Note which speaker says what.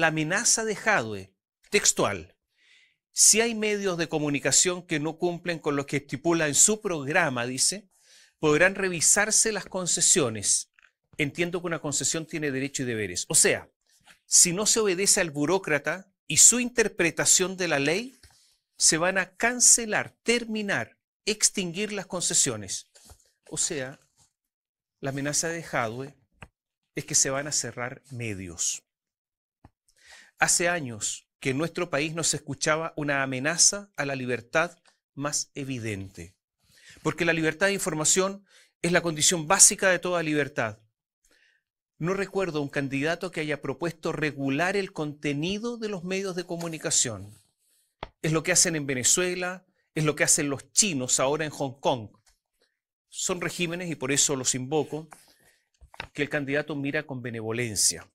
Speaker 1: la amenaza de Jadwe, textual. Si hay medios de comunicación que no cumplen con lo que estipula en su programa, dice, podrán revisarse las concesiones. Entiendo que una concesión tiene derechos y deberes. O sea, si no se obedece al burócrata y su interpretación de la ley, se van a cancelar, terminar, extinguir las concesiones. O sea, la amenaza de Jadwe es que se van a cerrar medios. Hace años que en nuestro país nos escuchaba una amenaza a la libertad más evidente, porque la libertad de información es la condición básica de toda libertad. No recuerdo un candidato que haya propuesto regular el contenido de los medios de comunicación. Es lo que hacen en Venezuela, es lo que hacen los chinos ahora en Hong Kong. Son regímenes, y por eso los invoco, que el candidato mira con benevolencia.